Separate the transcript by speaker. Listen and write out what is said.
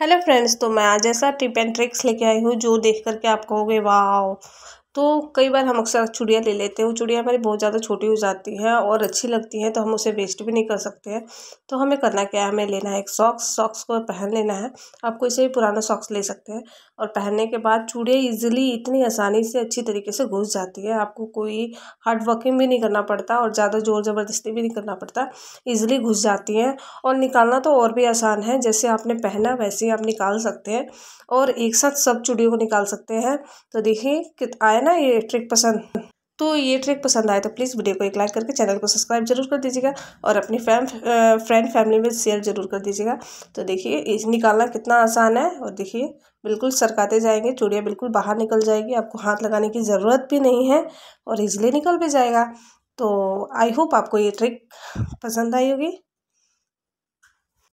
Speaker 1: hello friends तो मैं आज ऐसा टिप एंड ट्रिक्स लेके आई हूँ जो देख करके आप कहोगे वाह तो कई बार हम अक्सर चूड़ियाँ ले लेते हैं वो चूड़ियाँ हमारी बहुत ज़्यादा छोटी हो जाती हैं और अच्छी लगती हैं तो हम उसे वेस्ट भी नहीं कर सकते हैं तो हमें करना क्या है हमें लेना है एक सॉक्स सॉक्स को पहन लेना है आप कोई से भी पुराना सॉक्स ले सकते हैं और पहनने के बाद चूड़ियाँ ईजिली इतनी आसानी से अच्छी तरीके से घुस जाती है आपको कोई हार्ड वर्किंग भी नहीं करना पड़ता और ज़्यादा ज़ोर ज़बरदस्ती भी नहीं करना पड़ता ईजिली घुस जाती हैं और निकालना तो और भी आसान है जैसे आपने पहना वैसे ही आप निकाल सकते हैं और एक साथ सब चूड़ियों को निकाल सकते हैं तो देखिए आए ना ये ट्रिक पसंद तो ये ट्रिक पसंद आए तो प्लीज़ वीडियो को एक लाइक करके चैनल को सब्सक्राइब जरूर कर दीजिएगा और अपनी फैम फ्रेंड फैमिली में शेयर जरूर कर दीजिएगा तो देखिए इस निकालना कितना आसान है और देखिए बिल्कुल सरकाते जाएंगे चूड़ियाँ बिल्कुल बाहर निकल जाएगी आपको हाथ लगाने की ज़रूरत भी नहीं है और इजिली निकल भी जाएगा तो आई होप आपको ये ट्रिक पसंद आई होगी